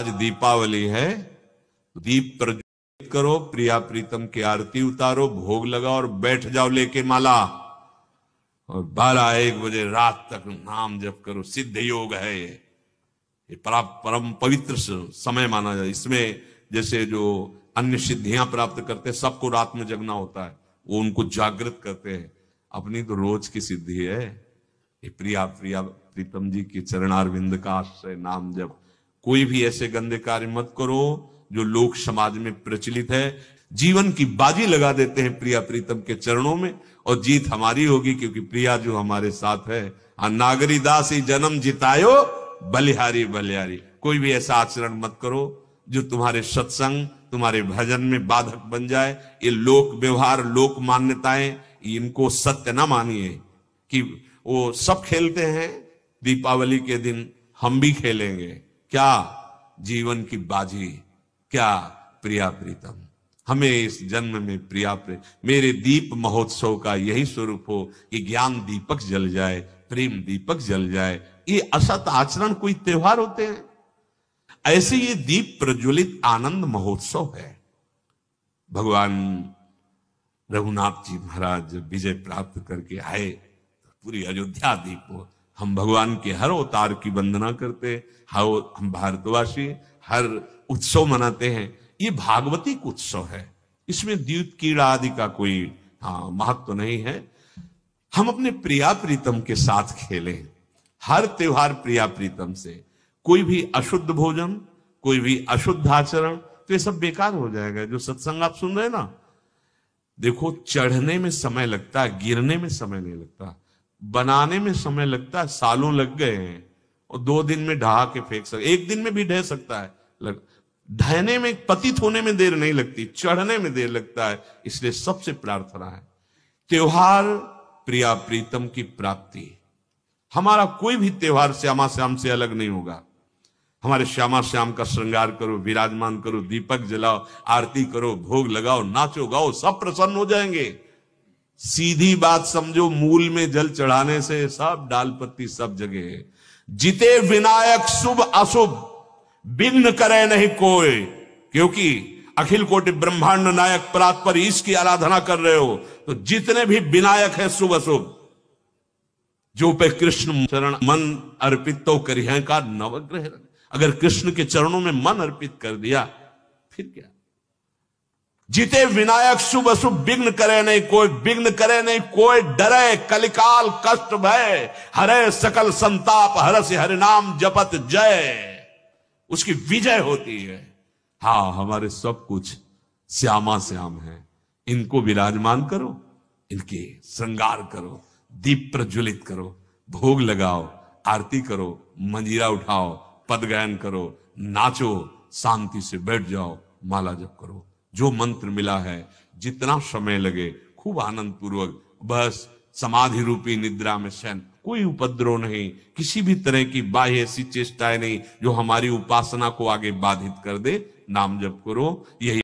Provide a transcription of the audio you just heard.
आज दीपावली है दीप प्रज्वलित करो प्रिया प्रीतम की आरती उतारो भोग लगाओ और बैठ जाओ लेके माला और बारह एक बजे रात तक नाम जप करो सिद्ध योग है ये परम पवित्र समय माना जाए इसमें जैसे जो अन्य सिद्धियां प्राप्त करते हैं सबको रात में जगना होता है वो उनको जागृत करते हैं अपनी तो रोज की सिद्धि है ये प्रिया प्रिया प्रीतम जी के चरणारविंद का आश्रय नाम जब कोई भी ऐसे गंदे कार्य मत करो जो लोक समाज में प्रचलित है जीवन की बाजी लगा देते हैं प्रिया प्रीतम के चरणों में और जीत हमारी होगी क्योंकि प्रिया जो हमारे साथ है हाँ, नागरी दास ही जन्म जितायो बलिहारी बलिहारी कोई भी ऐसा आचरण मत करो जो तुम्हारे सत्संग तुम्हारे भजन में बाधक बन जाए ये लोक व्यवहार लोक मान्यताएं इनको सत्य ना मानिए कि वो सब खेलते हैं दीपावली के दिन हम भी खेलेंगे क्या जीवन की बाजी क्या प्रिया प्रीतम हमें इस जन्म में प्रिया प्रे मेरे दीप महोत्सव का यही स्वरूप हो कि ज्ञान दीपक जल जाए प्रेम दीपक जल जाए ये असत आचरण कोई त्योहार होते हैं ऐसे ये दीप प्रज्वलित आनंद महोत्सव है भगवान रघुनाथ जी महाराज विजय प्राप्त करके आए तो पूरी अयोध्या दीप हो हम भगवान के हर अवतार की वंदना करते हर हम भारतवासी हर उत्सव मनाते हैं ये भागवतिक उत्सव है इसमें द्यूत कीड़ा आदि का कोई हाँ महत्व तो नहीं है हम अपने प्रिया प्रीतम के साथ खेले हर त्योहार प्रिया प्रीतम से कोई भी अशुद्ध भोजन कोई भी अशुद्ध आचरण तो ये सब बेकार हो जाएगा जो सत्संग आप सुन रहे हैं ना देखो चढ़ने में समय लगता है गिरने में समय नहीं लगता बनाने में समय लगता है सालों लग गए हैं और दो दिन में ढहा के फेंक सकते एक दिन में भी ढह सकता है ढहने में पतित होने में देर नहीं लगती चढ़ने में देर लगता है इसलिए सबसे प्रार्थना है त्योहार प्रिया प्रीतम की प्राप्ति हमारा कोई भी त्योहार श्यामा श्याम से अलग नहीं होगा हमारे श्यामा श्याम का श्रृंगार करो विराजमान करो दीपक जलाओ आरती करो भोग लगाओ नाचो गाओ सब प्रसन्न हो जाएंगे सीधी बात समझो मूल में जल चढ़ाने से सब डाल पत्ती सब जगह है जिते विनायक शुभ अशुभ बिन्न करे नहीं कोई क्योंकि अखिल कोटि ब्रह्मांड नायक पर ईश की आराधना कर रहे हो तो जितने भी विनायक है शुभ अशुभ जो पे कृष्ण चरण मन अर्पित तो करी का नवग्रह अगर कृष्ण के चरणों में मन अर्पित कर दिया फिर क्या जिते विनायक शुभ अशुभ विघ्न करे नहीं कोई विघ्न करे नहीं कोई डरे कलिकाल कष्ट भय हरे सकल संताप हरस हरिनाम जपत जय उसकी विजय होती है हा हमारे सब कुछ श्यामा श्याम है इनको विराजमान करो इनके श्रृंगार करो दीप प्रज्वलित करो भोग लगाओ आरती करो मंजीरा उठाओ पद गायन करो नाचो शांति से बैठ जाओ माला जप करो जो मंत्र मिला है जितना समय लगे खूब आनंद पूर्वक बस समाधि रूपी निद्रा में शयन कोई उपद्रव नहीं किसी भी तरह की बाह्य ऐसी चेष्टाएं नहीं जो हमारी उपासना को आगे बाधित कर दे नाम जप करो यही